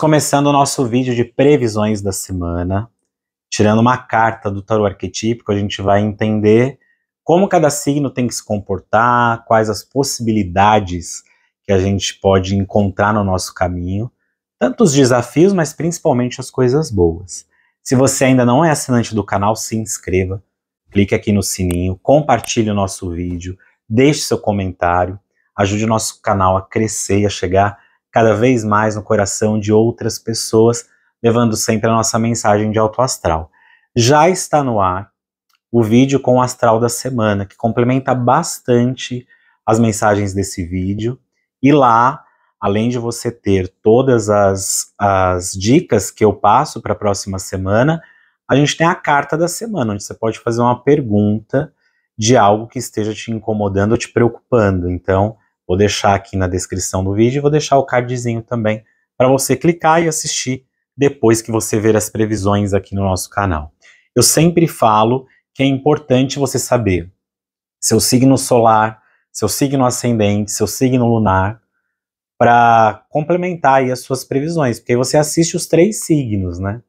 começando o nosso vídeo de previsões da semana, tirando uma carta do tarô arquetípico, a gente vai entender como cada signo tem que se comportar, quais as possibilidades que a gente pode encontrar no nosso caminho, tanto os desafios, mas principalmente as coisas boas. Se você ainda não é assinante do canal, se inscreva, clique aqui no sininho, compartilhe o nosso vídeo, deixe seu comentário, ajude o nosso canal a crescer e a chegar cada vez mais no coração de outras pessoas, levando sempre a nossa mensagem de alto astral. Já está no ar o vídeo com o astral da semana, que complementa bastante as mensagens desse vídeo. E lá, além de você ter todas as, as dicas que eu passo para a próxima semana, a gente tem a carta da semana, onde você pode fazer uma pergunta de algo que esteja te incomodando ou te preocupando. Então, Vou deixar aqui na descrição do vídeo e vou deixar o cardzinho também para você clicar e assistir depois que você ver as previsões aqui no nosso canal. Eu sempre falo que é importante você saber seu signo solar, seu signo ascendente, seu signo lunar, para complementar as suas previsões, porque você assiste os três signos, né?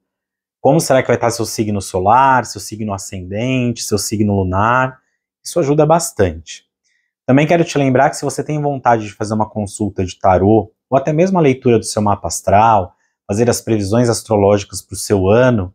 Como será que vai estar seu signo solar, seu signo ascendente, seu signo lunar? Isso ajuda bastante. Também quero te lembrar que se você tem vontade de fazer uma consulta de tarô, ou até mesmo a leitura do seu mapa astral, fazer as previsões astrológicas para o seu ano,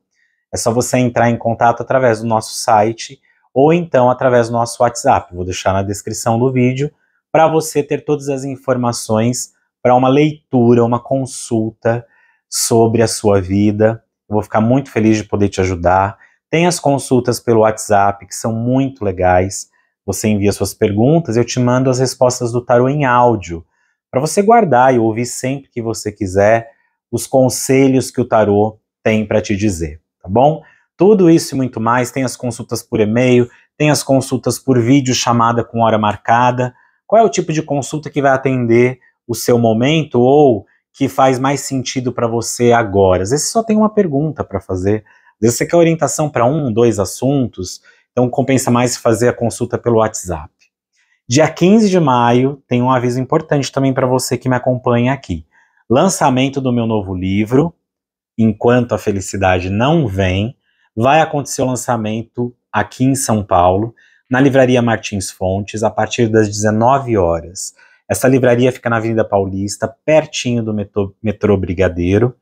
é só você entrar em contato através do nosso site ou então através do nosso WhatsApp. Vou deixar na descrição do vídeo para você ter todas as informações para uma leitura, uma consulta sobre a sua vida. Eu vou ficar muito feliz de poder te ajudar. Tem as consultas pelo WhatsApp que são muito legais. Você envia suas perguntas, eu te mando as respostas do tarô em áudio, para você guardar e ouvir sempre que você quiser os conselhos que o tarô tem para te dizer, tá bom? Tudo isso e muito mais, tem as consultas por e-mail, tem as consultas por vídeo chamada com hora marcada. Qual é o tipo de consulta que vai atender o seu momento ou que faz mais sentido para você agora? Às vezes só tem uma pergunta para fazer. Às vezes você quer orientação para um, dois assuntos então compensa mais fazer a consulta pelo WhatsApp. Dia 15 de maio, tem um aviso importante também para você que me acompanha aqui. Lançamento do meu novo livro, Enquanto a Felicidade Não Vem, vai acontecer o lançamento aqui em São Paulo, na Livraria Martins Fontes, a partir das 19 horas. Essa livraria fica na Avenida Paulista, pertinho do metrô, metrô Brigadeiro.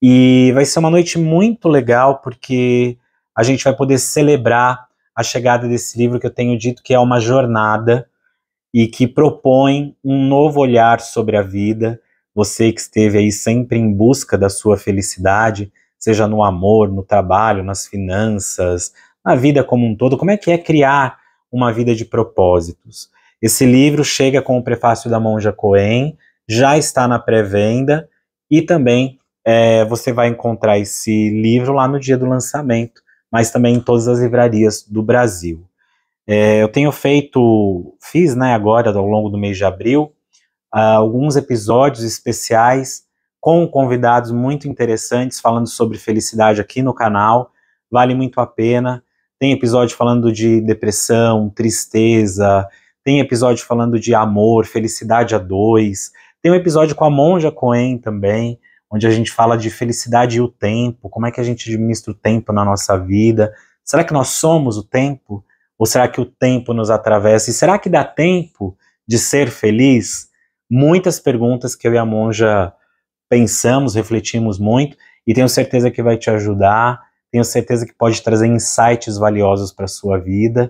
E vai ser uma noite muito legal, porque a gente vai poder celebrar a chegada desse livro que eu tenho dito que é uma jornada e que propõe um novo olhar sobre a vida. Você que esteve aí sempre em busca da sua felicidade, seja no amor, no trabalho, nas finanças, na vida como um todo, como é que é criar uma vida de propósitos? Esse livro chega com o prefácio da Monja Cohen, já está na pré-venda e também é, você vai encontrar esse livro lá no dia do lançamento mas também em todas as livrarias do Brasil. É, eu tenho feito, fiz né, agora ao longo do mês de abril, uh, alguns episódios especiais com convidados muito interessantes falando sobre felicidade aqui no canal. Vale muito a pena. Tem episódio falando de depressão, tristeza, tem episódio falando de amor, felicidade a dois. Tem um episódio com a Monja Coen também, onde a gente fala de felicidade e o tempo, como é que a gente administra o tempo na nossa vida. Será que nós somos o tempo? Ou será que o tempo nos atravessa? E será que dá tempo de ser feliz? Muitas perguntas que eu e a Monja pensamos, refletimos muito, e tenho certeza que vai te ajudar, tenho certeza que pode trazer insights valiosos para a sua vida.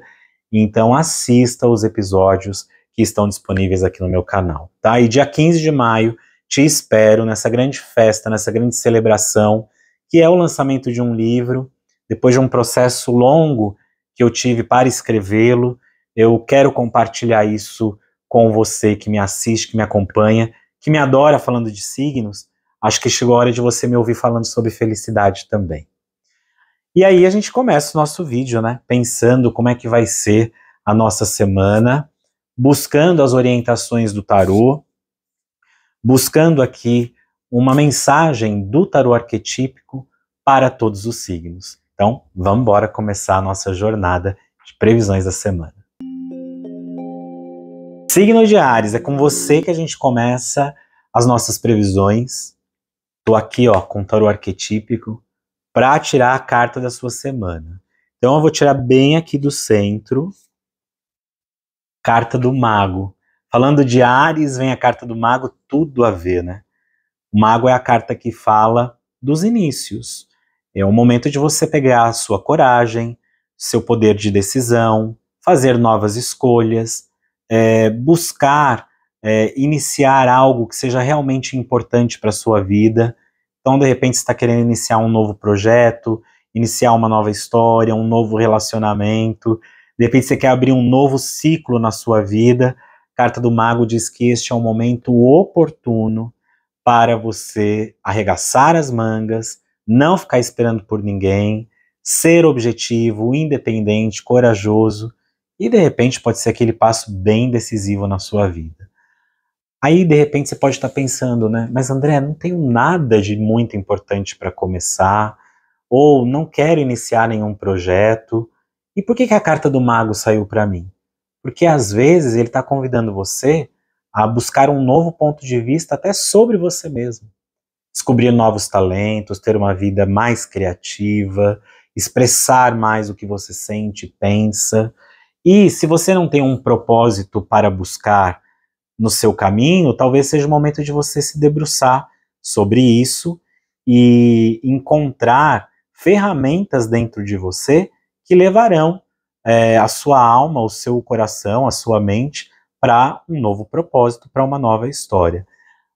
Então assista os episódios que estão disponíveis aqui no meu canal, tá? E dia 15 de maio te espero nessa grande festa, nessa grande celebração, que é o lançamento de um livro, depois de um processo longo que eu tive para escrevê-lo. Eu quero compartilhar isso com você que me assiste, que me acompanha, que me adora falando de signos. Acho que chegou a hora de você me ouvir falando sobre felicidade também. E aí a gente começa o nosso vídeo, né? Pensando como é que vai ser a nossa semana, buscando as orientações do tarô buscando aqui uma mensagem do tarô arquetípico para todos os signos. Então, vamos embora começar a nossa jornada de previsões da semana. Signo de Ares, é com você que a gente começa as nossas previsões. Estou aqui, ó, com o tarô arquetípico para tirar a carta da sua semana. Então eu vou tirar bem aqui do centro, carta do mago. Falando de Ares, vem a carta do mago, tudo a ver, né? O mago é a carta que fala dos inícios. É o momento de você pegar a sua coragem, seu poder de decisão, fazer novas escolhas, é, buscar é, iniciar algo que seja realmente importante para a sua vida. Então, de repente, você está querendo iniciar um novo projeto, iniciar uma nova história, um novo relacionamento. De repente, você quer abrir um novo ciclo na sua vida. A carta do mago diz que este é um momento oportuno para você arregaçar as mangas, não ficar esperando por ninguém, ser objetivo, independente, corajoso e de repente pode ser aquele passo bem decisivo na sua vida. Aí de repente você pode estar pensando, né? Mas André, não tenho nada de muito importante para começar ou não quero iniciar nenhum projeto. E por que, que a carta do mago saiu para mim? Porque às vezes ele está convidando você a buscar um novo ponto de vista até sobre você mesmo. Descobrir novos talentos, ter uma vida mais criativa, expressar mais o que você sente, pensa. E se você não tem um propósito para buscar no seu caminho, talvez seja o momento de você se debruçar sobre isso e encontrar ferramentas dentro de você que levarão é, a sua alma, o seu coração, a sua mente para um novo propósito, para uma nova história.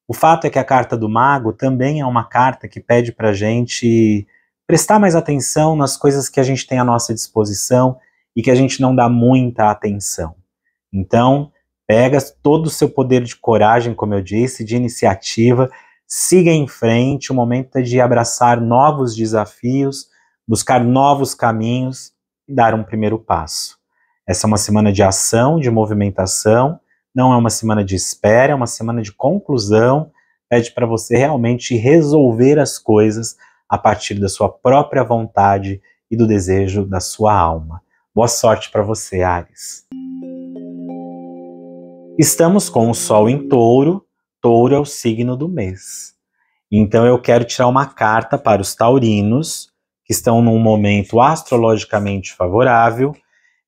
O fato é que a carta do mago também é uma carta que pede para a gente prestar mais atenção nas coisas que a gente tem à nossa disposição e que a gente não dá muita atenção. Então, pega todo o seu poder de coragem, como eu disse, de iniciativa, siga em frente. O momento é de abraçar novos desafios, buscar novos caminhos dar um primeiro passo. Essa é uma semana de ação, de movimentação, não é uma semana de espera, é uma semana de conclusão. Pede para você realmente resolver as coisas a partir da sua própria vontade e do desejo da sua alma. Boa sorte para você, Ares. Estamos com o Sol em Touro. Touro é o signo do mês. Então eu quero tirar uma carta para os taurinos que estão num momento astrologicamente favorável.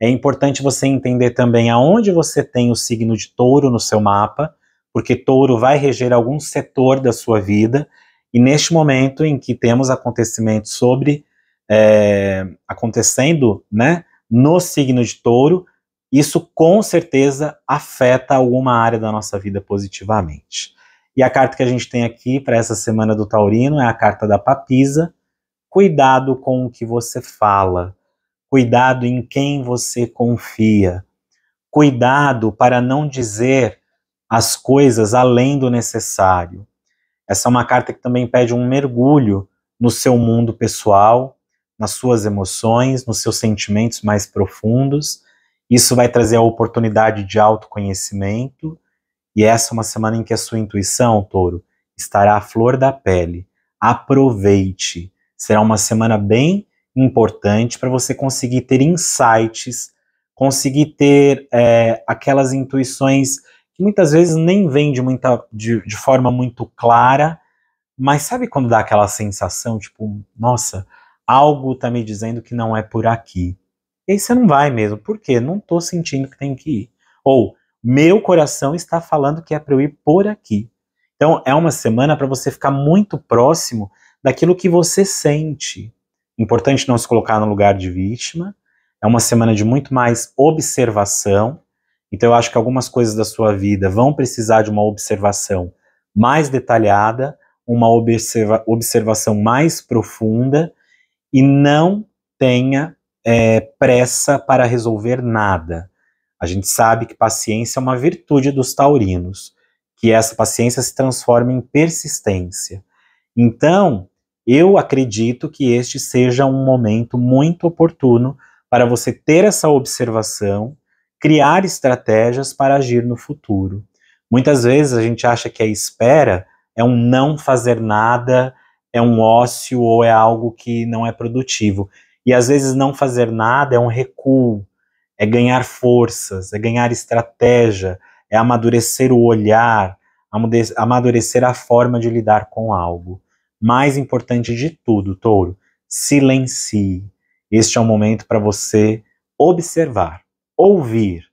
É importante você entender também aonde você tem o signo de touro no seu mapa, porque touro vai reger algum setor da sua vida. E neste momento em que temos acontecimentos sobre é, acontecendo né, no signo de touro, isso com certeza afeta alguma área da nossa vida positivamente. E a carta que a gente tem aqui para essa semana do Taurino é a carta da Papisa, Cuidado com o que você fala, cuidado em quem você confia, cuidado para não dizer as coisas além do necessário. Essa é uma carta que também pede um mergulho no seu mundo pessoal, nas suas emoções, nos seus sentimentos mais profundos. Isso vai trazer a oportunidade de autoconhecimento. E essa é uma semana em que a sua intuição, touro, estará à flor da pele. Aproveite. Será uma semana bem importante para você conseguir ter insights, conseguir ter é, aquelas intuições que muitas vezes nem vêm de, muita, de, de forma muito clara, mas sabe quando dá aquela sensação, tipo, nossa, algo está me dizendo que não é por aqui. E aí você não vai mesmo, porque não estou sentindo que tem que ir. Ou meu coração está falando que é para eu ir por aqui. Então é uma semana para você ficar muito próximo daquilo que você sente. Importante não se colocar no lugar de vítima. É uma semana de muito mais observação. Então, eu acho que algumas coisas da sua vida vão precisar de uma observação mais detalhada, uma observa observação mais profunda e não tenha é, pressa para resolver nada. A gente sabe que paciência é uma virtude dos taurinos, que essa paciência se transforma em persistência. Então, eu acredito que este seja um momento muito oportuno para você ter essa observação, criar estratégias para agir no futuro. Muitas vezes a gente acha que a espera é um não fazer nada, é um ócio ou é algo que não é produtivo. E às vezes não fazer nada é um recuo, é ganhar forças, é ganhar estratégia, é amadurecer o olhar, amadurecer a forma de lidar com algo mais importante de tudo, touro, silencie. Este é um momento para você observar, ouvir,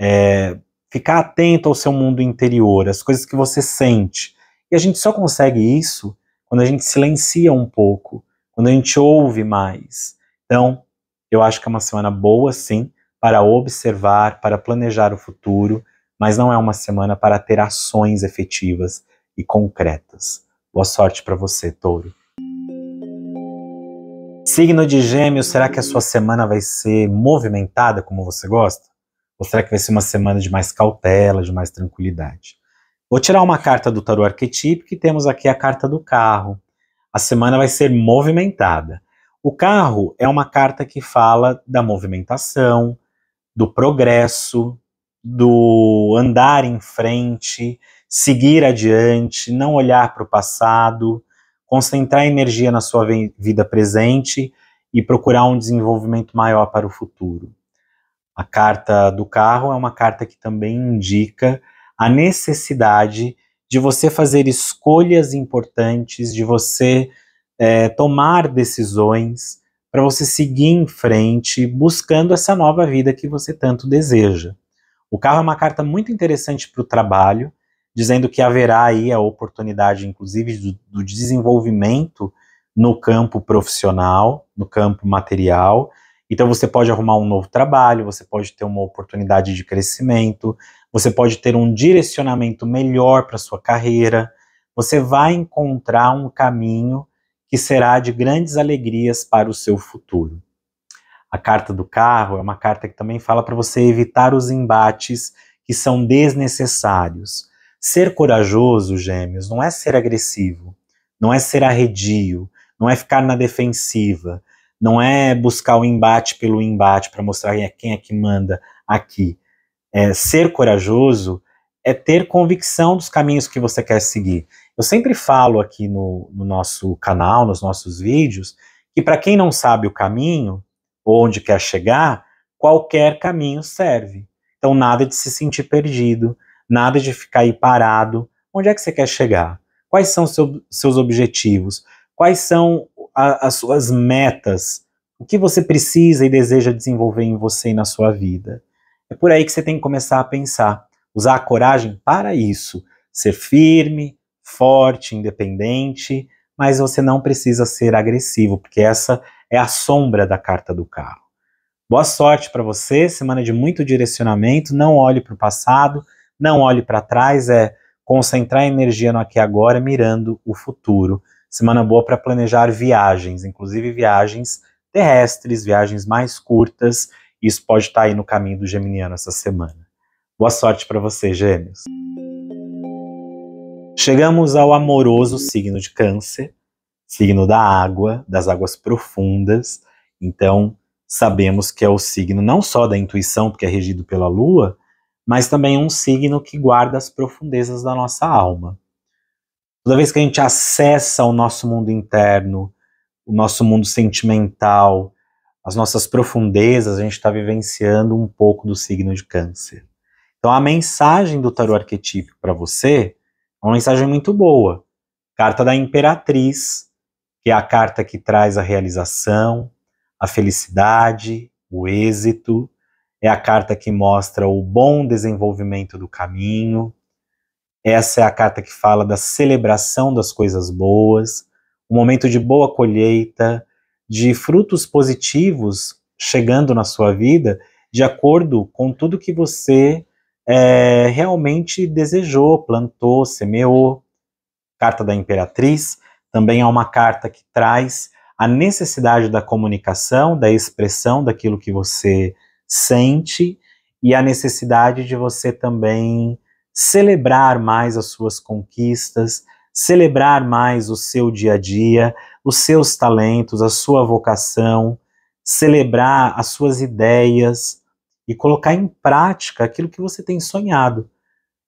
é, ficar atento ao seu mundo interior, às coisas que você sente. E a gente só consegue isso quando a gente silencia um pouco, quando a gente ouve mais. Então, eu acho que é uma semana boa, sim, para observar, para planejar o futuro, mas não é uma semana para ter ações efetivas e concretas. Boa sorte para você, touro. Signo de Gêmeos, será que a sua semana vai ser movimentada como você gosta? Ou será que vai ser uma semana de mais cautela, de mais tranquilidade? Vou tirar uma carta do tarô arquetípico e temos aqui a carta do carro. A semana vai ser movimentada. O carro é uma carta que fala da movimentação, do progresso, do andar em frente, seguir adiante, não olhar para o passado, concentrar energia na sua vida presente e procurar um desenvolvimento maior para o futuro. A carta do carro é uma carta que também indica a necessidade de você fazer escolhas importantes, de você é, tomar decisões para você seguir em frente buscando essa nova vida que você tanto deseja. O carro é uma carta muito interessante para o trabalho, dizendo que haverá aí a oportunidade, inclusive, do, do desenvolvimento no campo profissional, no campo material. Então você pode arrumar um novo trabalho, você pode ter uma oportunidade de crescimento, você pode ter um direcionamento melhor para sua carreira. Você vai encontrar um caminho que será de grandes alegrias para o seu futuro. A carta do carro é uma carta que também fala para você evitar os embates que são desnecessários. Ser corajoso, gêmeos, não é ser agressivo, não é ser arredio, não é ficar na defensiva, não é buscar o embate pelo embate para mostrar é, quem é que manda aqui. É, ser corajoso é ter convicção dos caminhos que você quer seguir. Eu sempre falo aqui no, no nosso canal, nos nossos vídeos, que para quem não sabe o caminho, ou onde quer chegar, qualquer caminho serve. Então, nada de se sentir perdido, Nada de ficar aí parado. Onde é que você quer chegar? Quais são seu, seus objetivos? Quais são a, as suas metas? O que você precisa e deseja desenvolver em você e na sua vida? É por aí que você tem que começar a pensar. Usar a coragem para isso. Ser firme, forte, independente, mas você não precisa ser agressivo, porque essa é a sombra da carta do carro. Boa sorte para você, semana de muito direcionamento, não olhe para o passado, não olhe para trás, é concentrar energia no aqui e agora, mirando o futuro. Semana boa para planejar viagens, inclusive viagens terrestres, viagens mais curtas. Isso pode estar tá aí no caminho do Geminiano essa semana. Boa sorte para você, Gêmeos. Chegamos ao amoroso signo de Câncer, signo da água, das águas profundas. Então, sabemos que é o signo não só da intuição, porque é regido pela lua, mas também um signo que guarda as profundezas da nossa alma. Toda vez que a gente acessa o nosso mundo interno, o nosso mundo sentimental, as nossas profundezas, a gente está vivenciando um pouco do signo de Câncer. Então, a mensagem do tarot arquetípico para você é uma mensagem muito boa. Carta da Imperatriz, que é a carta que traz a realização, a felicidade, o êxito é a carta que mostra o bom desenvolvimento do caminho. Essa é a carta que fala da celebração das coisas boas, um momento de boa colheita, de frutos positivos chegando na sua vida, de acordo com tudo que você é, realmente desejou, plantou, semeou. Carta da Imperatriz também é uma carta que traz a necessidade da comunicação, da expressão daquilo que você sente e a necessidade de você também celebrar mais as suas conquistas, celebrar mais o seu dia a dia, os seus talentos, a sua vocação, celebrar as suas ideias e colocar em prática aquilo que você tem sonhado.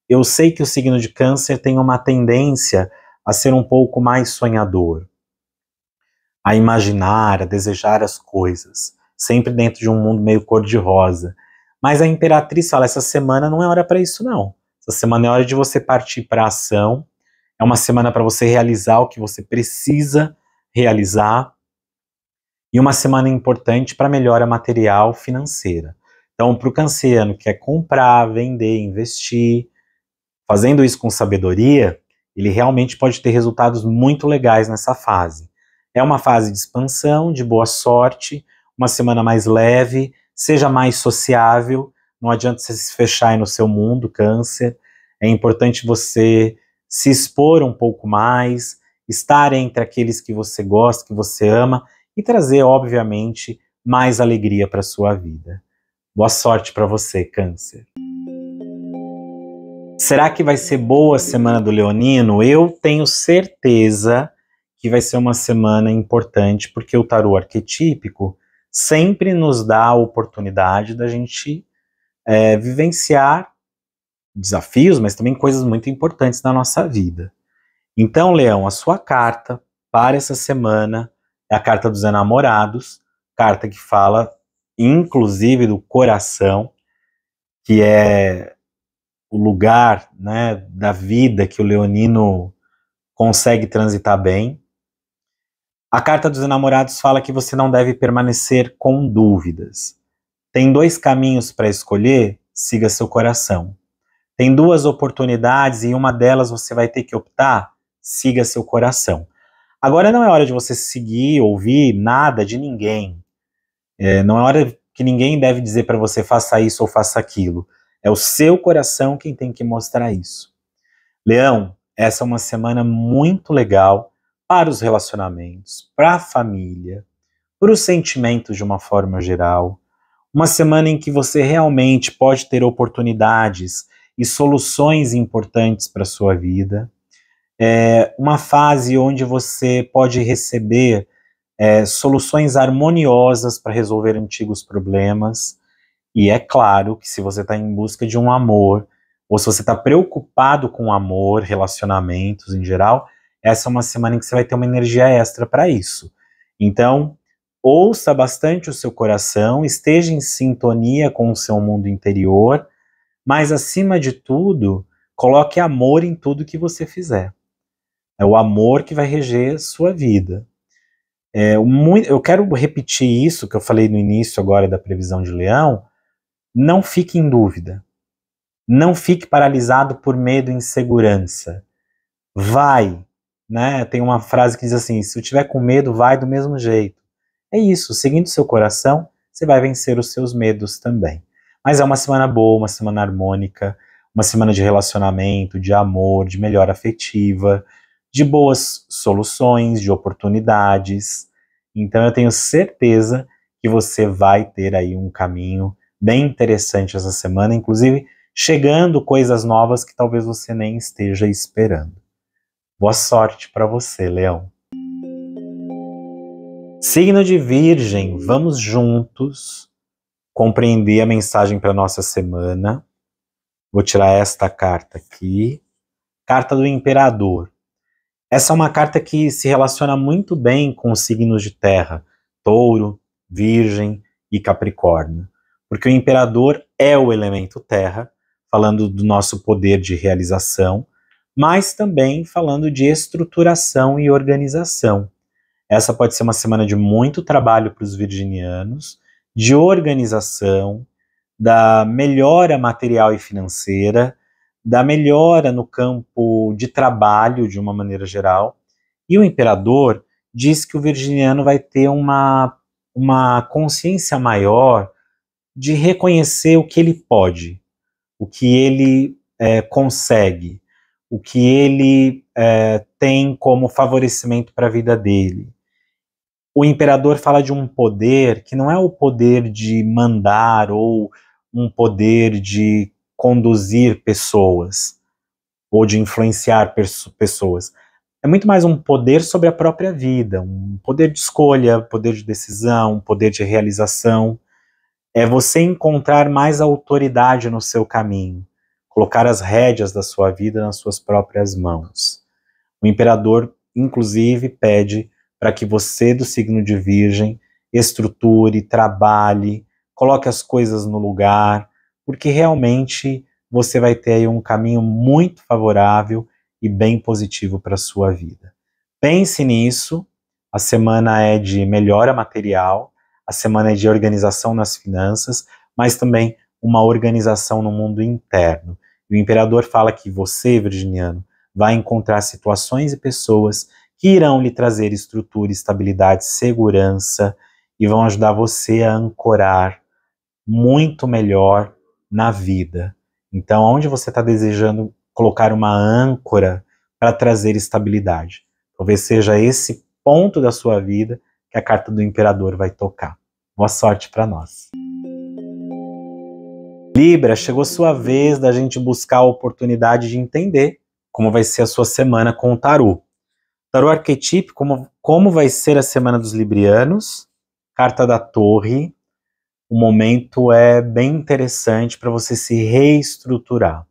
Eu sei que o signo de Câncer tem uma tendência a ser um pouco mais sonhador, a imaginar, a desejar as coisas sempre dentro de um mundo meio cor-de-rosa. Mas a imperatriz fala: essa semana não é hora para isso, não. Essa semana é hora de você partir para ação. É uma semana para você realizar o que você precisa realizar. E uma semana importante para melhora material financeira. Então, para o canceriano que quer comprar, vender, investir, fazendo isso com sabedoria, ele realmente pode ter resultados muito legais nessa fase. É uma fase de expansão, de boa sorte, uma semana mais leve, seja mais sociável. Não adianta você se fechar aí no seu mundo, câncer. É importante você se expor um pouco mais, estar entre aqueles que você gosta, que você ama e trazer, obviamente, mais alegria para sua vida. Boa sorte para você, Câncer. Será que vai ser boa a semana do Leonino? Eu tenho certeza que vai ser uma semana importante, porque o tarô arquetípico sempre nos dá a oportunidade da gente é, vivenciar desafios, mas também coisas muito importantes na nossa vida. Então, Leão, a sua carta para essa semana é a carta dos enamorados, carta que fala inclusive do coração, que é o lugar né, da vida que o leonino consegue transitar bem. A carta dos namorados fala que você não deve permanecer com dúvidas. Tem dois caminhos para escolher, siga seu coração. Tem duas oportunidades e uma delas você vai ter que optar, siga seu coração. Agora não é hora de você seguir, ouvir nada de ninguém. É, não é hora que ninguém deve dizer para você faça isso ou faça aquilo. É o seu coração quem tem que mostrar isso. Leão, essa é uma semana muito legal para os relacionamentos, para a família, para os sentimentos de uma forma geral. Uma semana em que você realmente pode ter oportunidades e soluções importantes para a sua vida. É uma fase onde você pode receber é, soluções harmoniosas para resolver antigos problemas. E é claro que se você está em busca de um amor, ou se você está preocupado com amor, relacionamentos em geral, essa é uma semana em que você vai ter uma energia extra para isso. Então, ouça bastante o seu coração, esteja em sintonia com o seu mundo interior, mas acima de tudo, coloque amor em tudo que você fizer. É o amor que vai reger sua vida. É, eu quero repetir isso que eu falei no início agora da previsão de Leão. Não fique em dúvida. Não fique paralisado por medo e insegurança. Vai, né? Tem uma frase que diz assim: se tiver com medo, vai do mesmo jeito. É isso, seguindo seu coração, você vai vencer os seus medos também. Mas é uma semana boa, uma semana harmônica, uma semana de relacionamento, de amor, de melhor afetiva, de boas soluções, de oportunidades. Então eu tenho certeza que você vai ter aí um caminho bem interessante essa semana, inclusive chegando coisas novas que talvez você nem esteja esperando. Boa sorte para você, Leão. Signo de Virgem, vamos juntos compreender a mensagem para nossa semana. Vou tirar esta carta aqui. Carta do Imperador. Essa é uma carta que se relaciona muito bem com os signos de terra, touro, virgem e capricórnio, porque o imperador é o elemento terra, falando do nosso poder de realização, mas também falando de estruturação e organização. Essa pode ser uma semana de muito trabalho para os virginianos, de organização, da melhora material e financeira, da melhora no campo de trabalho de uma maneira geral. E o imperador diz que o virginiano vai ter uma, uma consciência maior de reconhecer o que ele pode, o que ele é, consegue, o que ele é, tem como favorecimento para a vida dele. O imperador fala de um poder que não é o poder de mandar ou um poder de conduzir pessoas ou de influenciar pessoas. É muito mais um poder sobre a própria vida, um poder de escolha, poder de decisão, poder de realização. É você encontrar mais autoridade no seu caminho colocar as rédeas da sua vida nas suas próprias mãos. O imperador, inclusive, pede para que você, do signo de Virgem, estruture, trabalhe, coloque as coisas no lugar, porque realmente você vai ter um caminho muito favorável e bem positivo para a sua vida. Pense nisso. A semana é de melhora material, a semana é de organização nas finanças, mas também uma organização no mundo interno o imperador fala que você, virginiano, vai encontrar situações e pessoas que irão lhe trazer estrutura, estabilidade, segurança e vão ajudar você a ancorar muito melhor na vida. Então, onde você está desejando colocar uma âncora para trazer estabilidade? Talvez seja esse ponto da sua vida que a carta do imperador vai tocar. Boa sorte para nós. Libra, chegou sua vez da gente buscar a oportunidade de entender como vai ser a sua semana com o tarô. Tarô arquetípico, como, como vai ser a semana dos librianos, carta da torre. O momento é bem interessante para você se reestruturar.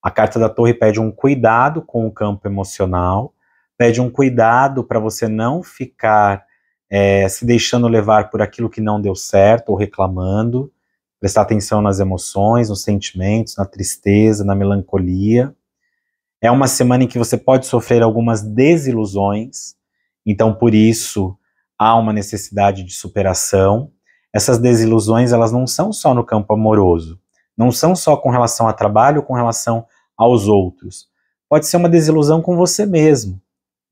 A carta da torre pede um cuidado com o campo emocional, pede um cuidado para você não ficar é, se deixando levar por aquilo que não deu certo ou reclamando prestar atenção nas emoções, nos sentimentos, na tristeza, na melancolia. É uma semana em que você pode sofrer algumas desilusões, então por isso há uma necessidade de superação. Essas desilusões, elas não são só no campo amoroso, não são só com relação a trabalho, com relação aos outros. Pode ser uma desilusão com você mesmo,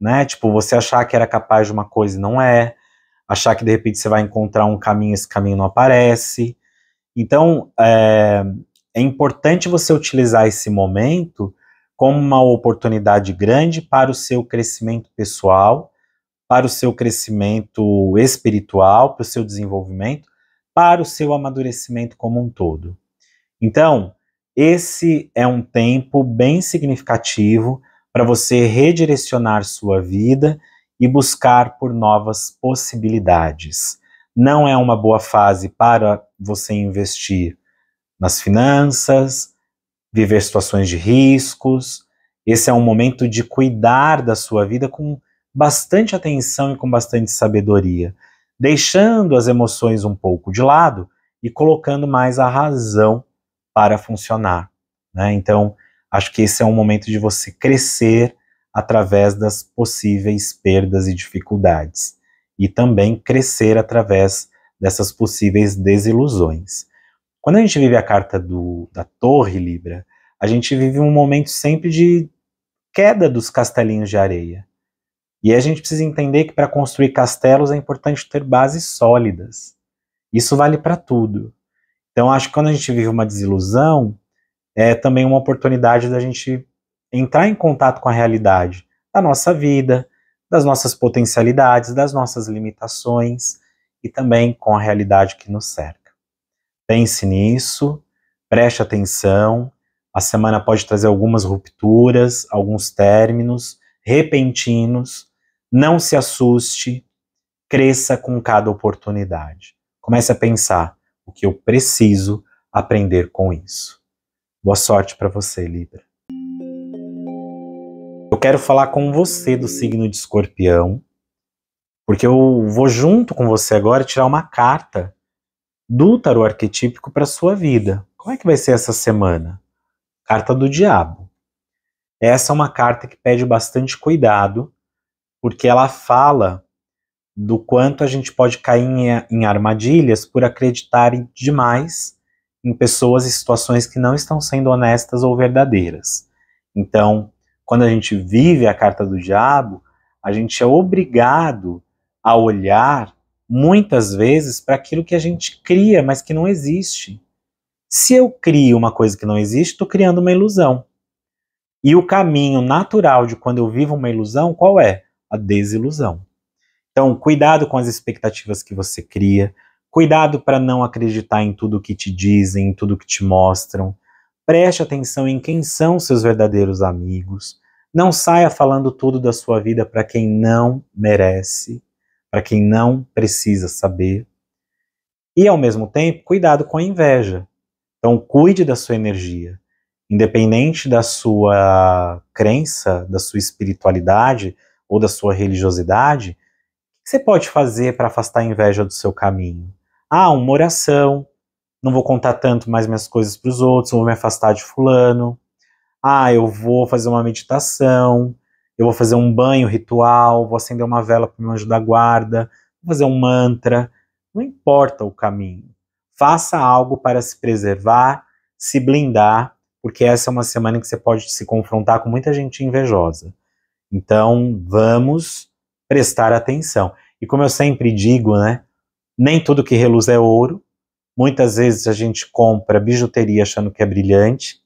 né? Tipo, você achar que era capaz de uma coisa e não é, achar que de repente você vai encontrar um caminho, esse caminho não aparece, então, é, é importante você utilizar esse momento como uma oportunidade grande para o seu crescimento pessoal, para o seu crescimento espiritual, para o seu desenvolvimento, para o seu amadurecimento como um todo. Então, esse é um tempo bem significativo para você redirecionar sua vida e buscar por novas possibilidades não é uma boa fase para você investir nas finanças, viver situações de riscos. Esse é um momento de cuidar da sua vida com bastante atenção e com bastante sabedoria, deixando as emoções um pouco de lado e colocando mais a razão para funcionar. Né? Então, acho que esse é um momento de você crescer através das possíveis perdas e dificuldades e também crescer através dessas possíveis desilusões. Quando a gente vive a carta do, da Torre Libra, a gente vive um momento sempre de queda dos castelinhos de areia. E a gente precisa entender que para construir castelos é importante ter bases sólidas. Isso vale para tudo. Então, acho que quando a gente vive uma desilusão, é também uma oportunidade da gente entrar em contato com a realidade da nossa vida, das nossas potencialidades, das nossas limitações e também com a realidade que nos cerca. Pense nisso, preste atenção. A semana pode trazer algumas rupturas, alguns términos repentinos. Não se assuste, cresça com cada oportunidade. Comece a pensar o que eu preciso aprender com isso. Boa sorte para você, Libra. Eu quero falar com você do signo de escorpião, porque eu vou junto com você agora tirar uma carta do tarô arquetípico para sua vida. Como é que vai ser essa semana? Carta do Diabo. Essa é uma carta que pede bastante cuidado, porque ela fala do quanto a gente pode cair em, em armadilhas por acreditar demais em pessoas e situações que não estão sendo honestas ou verdadeiras. Então, quando a gente vive a carta do diabo, a gente é obrigado a olhar muitas vezes para aquilo que a gente cria, mas que não existe. Se eu crio uma coisa que não existe, estou criando uma ilusão. E o caminho natural de quando eu vivo uma ilusão, qual é? A desilusão. Então, cuidado com as expectativas que você cria, cuidado para não acreditar em tudo que te dizem, em tudo que te mostram. Preste atenção em quem são seus verdadeiros amigos. Não saia falando tudo da sua vida para quem não merece, para quem não precisa saber. E, ao mesmo tempo, cuidado com a inveja. Então, cuide da sua energia. Independente da sua crença, da sua espiritualidade ou da sua religiosidade, o que você pode fazer para afastar a inveja do seu caminho? Ah, uma oração, não vou contar tanto mais minhas coisas para os outros, vou me afastar de fulano. Ah, eu vou fazer uma meditação, eu vou fazer um banho ritual, vou acender uma vela para o meu anjo da guarda, vou fazer um mantra. Não importa o caminho. Faça algo para se preservar, se blindar, porque essa é uma semana que você pode se confrontar com muita gente invejosa. Então, vamos prestar atenção. E como eu sempre digo, né? Nem tudo que reluz é ouro, Muitas vezes a gente compra bijuteria achando que é brilhante.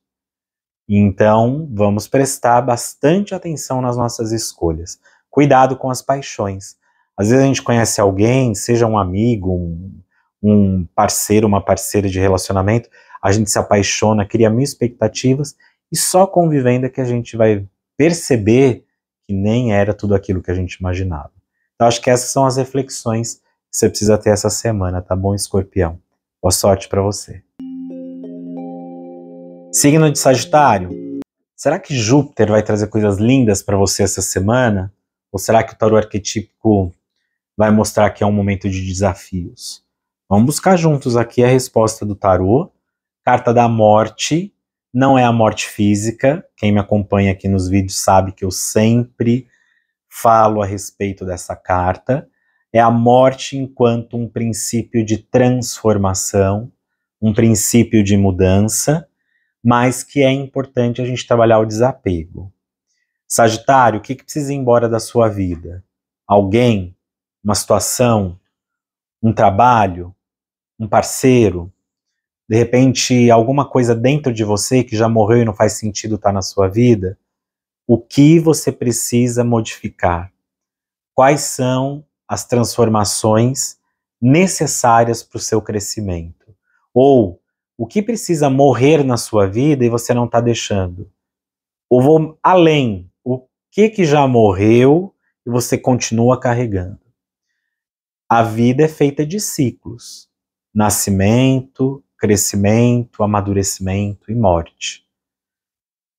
Então, vamos prestar bastante atenção nas nossas escolhas. Cuidado com as paixões. Às vezes a gente conhece alguém, seja um amigo, um, um parceiro, uma parceira de relacionamento, a gente se apaixona, cria mil expectativas e só convivendo é que a gente vai perceber que nem era tudo aquilo que a gente imaginava. Então, acho que essas são as reflexões que você precisa ter essa semana, tá bom, escorpião? Boa sorte para você. Signo de Sagitário. Será que Júpiter vai trazer coisas lindas para você essa semana? Ou será que o tarô arquetípico vai mostrar que é um momento de desafios? Vamos buscar juntos aqui a resposta do tarô. Carta da morte não é a morte física. Quem me acompanha aqui nos vídeos sabe que eu sempre falo a respeito dessa carta é a morte enquanto um princípio de transformação, um princípio de mudança, mas que é importante a gente trabalhar o desapego. Sagitário, o que, que precisa ir embora da sua vida? Alguém? Uma situação? Um trabalho? Um parceiro? De repente, alguma coisa dentro de você que já morreu e não faz sentido estar tá na sua vida? O que você precisa modificar? Quais são as transformações necessárias para o seu crescimento. Ou o que precisa morrer na sua vida e você não está deixando. Ou vou além, o que, que já morreu e você continua carregando. A vida é feita de ciclos: nascimento, crescimento, amadurecimento e morte.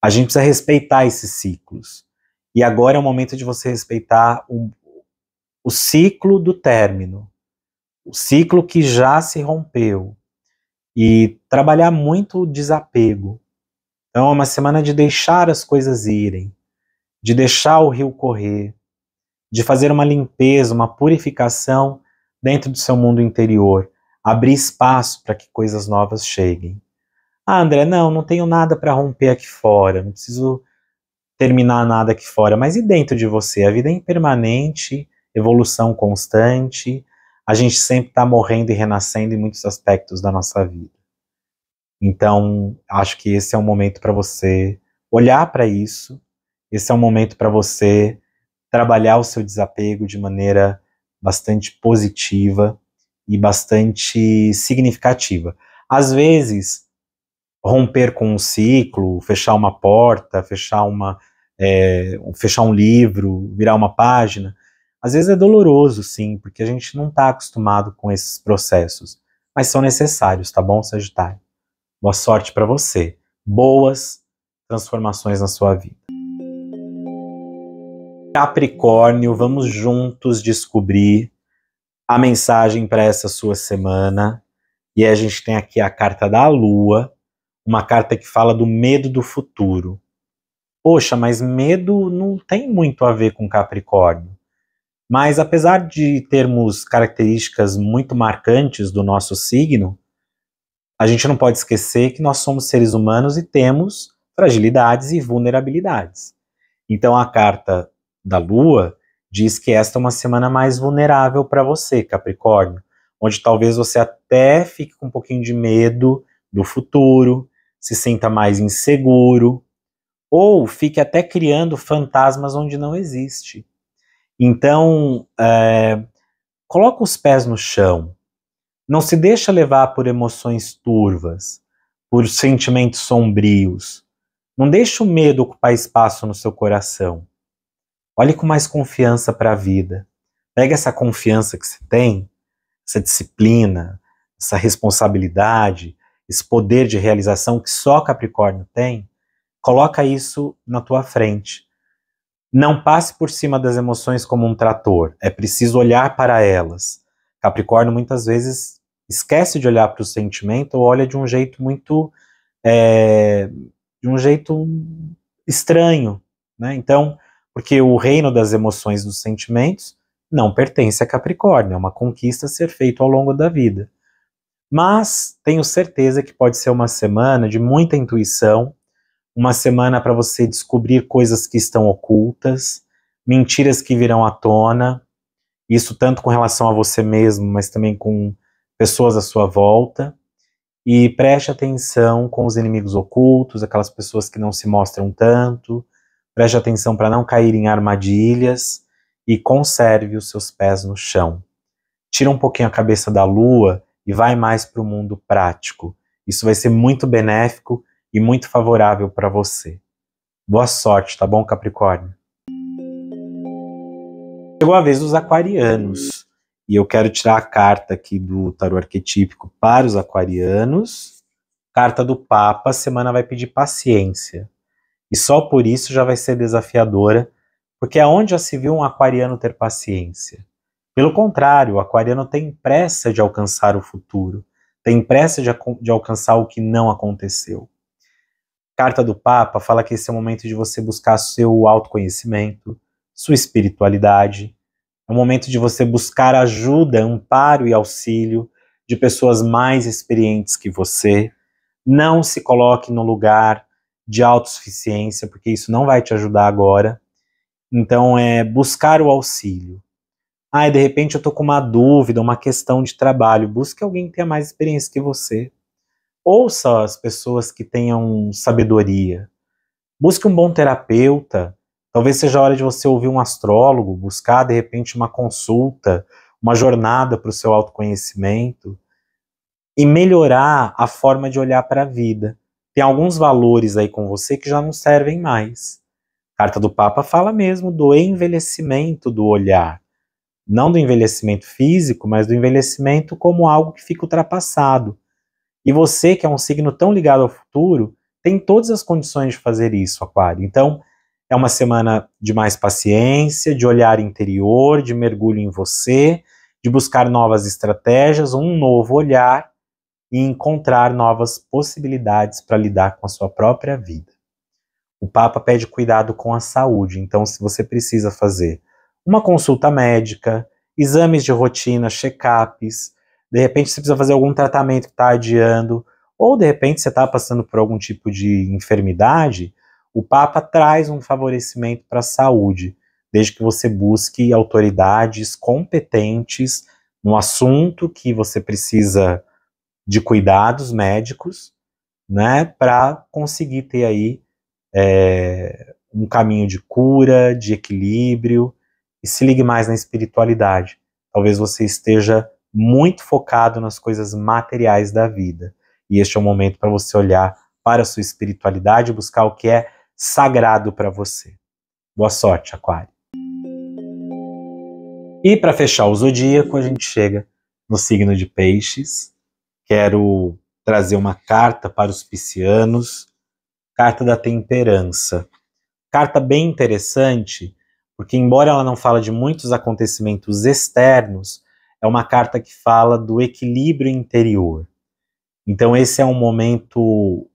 A gente precisa respeitar esses ciclos. E agora é o momento de você respeitar o o ciclo do término, o ciclo que já se rompeu, e trabalhar muito o desapego. Então, é uma semana de deixar as coisas irem, de deixar o rio correr, de fazer uma limpeza, uma purificação dentro do seu mundo interior, abrir espaço para que coisas novas cheguem. Ah, André, não, não tenho nada para romper aqui fora, não preciso terminar nada aqui fora, mas e dentro de você? A vida é impermanente, evolução constante, a gente sempre está morrendo e renascendo em muitos aspectos da nossa vida. Então, acho que esse é um momento para você olhar para isso, esse é um momento para você trabalhar o seu desapego de maneira bastante positiva e bastante significativa. Às vezes, romper com um ciclo, fechar uma porta, fechar uma é, fechar um livro, virar uma página, às vezes é doloroso, sim, porque a gente não está acostumado com esses processos, mas são necessários, tá bom, Sagitário? Boa sorte para você. Boas transformações na sua vida. Capricórnio, vamos juntos descobrir a mensagem para essa sua semana. E a gente tem aqui a carta da Lua, uma carta que fala do medo do futuro. Poxa, mas medo não tem muito a ver com Capricórnio. Mas apesar de termos características muito marcantes do nosso signo, a gente não pode esquecer que nós somos seres humanos e temos fragilidades e vulnerabilidades. Então a carta da Lua diz que esta é uma semana mais vulnerável para você, Capricórnio, onde talvez você até fique com um pouquinho de medo do futuro, se sinta mais inseguro, ou fique até criando fantasmas onde não existe. Então, é, coloca os pés no chão. Não se deixa levar por emoções turvas, por sentimentos sombrios. Não deixe o medo ocupar espaço no seu coração. Olhe com mais confiança para a vida. Pega essa confiança que você tem, essa disciplina, essa responsabilidade, esse poder de realização que só Capricórnio tem, coloca isso na tua frente não passe por cima das emoções como um trator, é preciso olhar para elas. Capricórnio muitas vezes esquece de olhar para o sentimento ou olha de um jeito muito. É, de um jeito estranho. Né? Então, porque o reino das emoções dos sentimentos não pertence a Capricórnio, é uma conquista a ser feita ao longo da vida. Mas tenho certeza que pode ser uma semana de muita intuição, uma semana para você descobrir coisas que estão ocultas, mentiras que virão à tona, isso tanto com relação a você mesmo, mas também com pessoas à sua volta. E preste atenção com os inimigos ocultos, aquelas pessoas que não se mostram tanto. Preste atenção para não cair em armadilhas e conserve os seus pés no chão. Tira um pouquinho a cabeça da lua e vai mais para o mundo prático. Isso vai ser muito benéfico e muito favorável para você. Boa sorte, tá bom, Capricórnio? Chegou a vez dos aquarianos. E eu quero tirar a carta aqui do tarô arquetípico para os aquarianos. Carta do Papa, a semana vai pedir paciência. E só por isso já vai ser desafiadora, porque aonde é já se viu um aquariano ter paciência? Pelo contrário, o aquariano tem pressa de alcançar o futuro, tem pressa de, de alcançar o que não aconteceu carta do Papa fala que esse é o momento de você buscar seu autoconhecimento, sua espiritualidade. É o momento de você buscar ajuda, amparo e auxílio de pessoas mais experientes que você. Não se coloque no lugar de autossuficiência, porque isso não vai te ajudar agora. Então, é buscar o auxílio. Ah, de repente eu estou com uma dúvida, uma questão de trabalho. Busque alguém que tenha mais experiência que você ouça as pessoas que tenham sabedoria. Busque um bom terapeuta. Talvez seja a hora de você ouvir um astrólogo, buscar de repente uma consulta, uma jornada para o seu autoconhecimento e melhorar a forma de olhar para a vida. Tem alguns valores aí com você que já não servem mais. A carta do Papa fala mesmo do envelhecimento do olhar. Não do envelhecimento físico, mas do envelhecimento como algo que fica ultrapassado e você, que é um signo tão ligado ao futuro, tem todas as condições de fazer isso, Aquário. Então, é uma semana de mais paciência, de olhar interior, de mergulho em você, de buscar novas estratégias, um novo olhar e encontrar novas possibilidades para lidar com a sua própria vida. O Papa pede cuidado com a saúde, então, se você precisa fazer uma consulta médica, exames de rotina, check-ups, de repente você precisa fazer algum tratamento que está adiando, ou de repente você está passando por algum tipo de enfermidade, o Papa traz um favorecimento para a saúde, desde que você busque autoridades competentes no assunto que você precisa de cuidados médicos, né, para conseguir ter aí é, um caminho de cura, de equilíbrio, e se ligue mais na espiritualidade. Talvez você esteja muito focado nas coisas materiais da vida. E este é o momento para você olhar para a sua espiritualidade, e buscar o que é sagrado para você. Boa sorte, Aquário. E para fechar o zodíaco, a gente chega no signo de Peixes. Quero trazer uma carta para os piscianos, carta da temperança. Carta bem interessante, porque embora ela não fala de muitos acontecimentos externos, é uma carta que fala do equilíbrio interior. Então, esse é um momento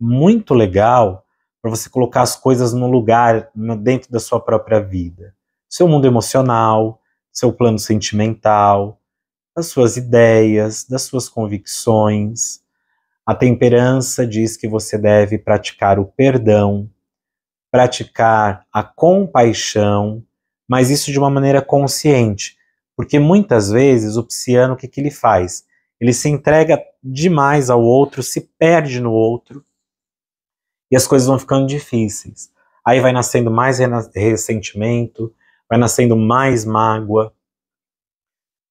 muito legal para você colocar as coisas no lugar, dentro da sua própria vida. Seu mundo emocional, seu plano sentimental, das suas ideias, das suas convicções. A temperança diz que você deve praticar o perdão, praticar a compaixão, mas isso de uma maneira consciente, porque muitas vezes o psiano, o que, que ele faz? Ele se entrega demais ao outro, se perde no outro, e as coisas vão ficando difíceis. Aí vai nascendo mais ressentimento, vai nascendo mais mágoa,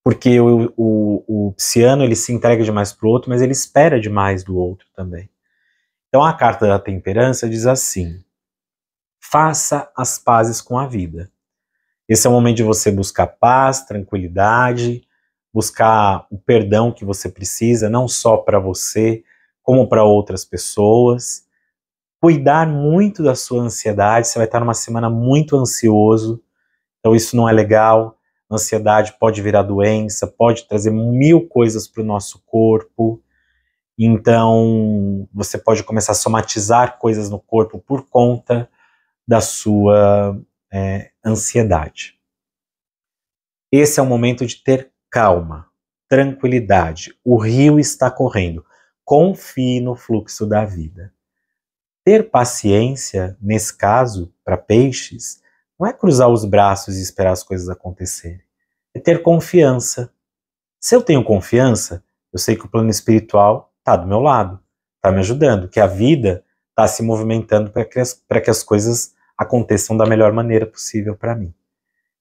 porque o, o, o psiano ele se entrega demais para o outro, mas ele espera demais do outro também. Então a carta da temperança diz assim: faça as pazes com a vida. Esse é o momento de você buscar paz, tranquilidade, buscar o perdão que você precisa, não só para você, como para outras pessoas. Cuidar muito da sua ansiedade, você vai estar numa semana muito ansioso, então isso não é legal. Ansiedade pode virar doença, pode trazer mil coisas para o nosso corpo. Então, você pode começar a somatizar coisas no corpo por conta da sua é, ansiedade. Esse é o momento de ter calma, tranquilidade. O rio está correndo. Confie no fluxo da vida. Ter paciência, nesse caso, para peixes, não é cruzar os braços e esperar as coisas acontecerem. É ter confiança. Se eu tenho confiança, eu sei que o plano espiritual está do meu lado, está me ajudando, que a vida está se movimentando para que, que, as coisas aconteçam da melhor maneira possível para mim.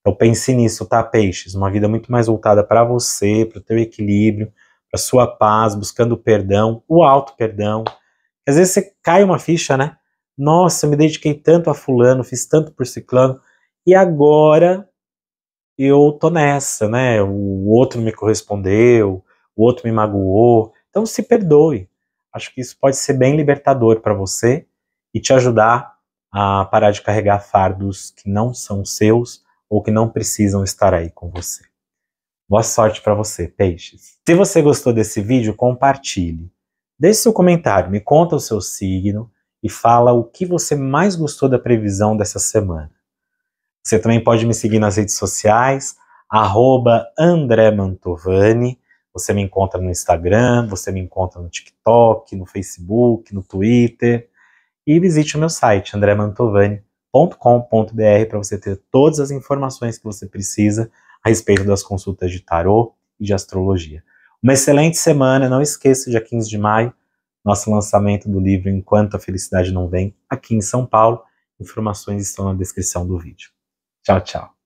Então pense nisso, tá, peixes? Uma vida muito mais voltada para você, para o teu equilíbrio, para sua paz, buscando o perdão, o alto perdão. Às vezes você cai uma ficha, né? Nossa, eu me dediquei tanto a fulano, fiz tanto por ciclano, e agora eu tô nessa, né? O outro me correspondeu, o outro me magoou. Então se perdoe. Acho que isso pode ser bem libertador para você e te ajudar a parar de carregar fardos que não são seus ou que não precisam estar aí com você. Boa sorte para você, peixes. Se você gostou desse vídeo, compartilhe. Deixe seu comentário, me conta o seu signo e fala o que você mais gostou da previsão dessa semana. Você também pode me seguir nas redes sociais, arroba André Mantovani. Você me encontra no Instagram, você me encontra no TikTok, no Facebook, no Twitter e visite o meu site andremantovani.com.br para você ter todas as informações que você precisa a respeito das consultas de tarô e de astrologia. Uma excelente semana, não esqueça, dia 15 de maio, nosso lançamento do livro Enquanto a Felicidade Não Vem, aqui em São Paulo. Informações estão na descrição do vídeo. Tchau, tchau.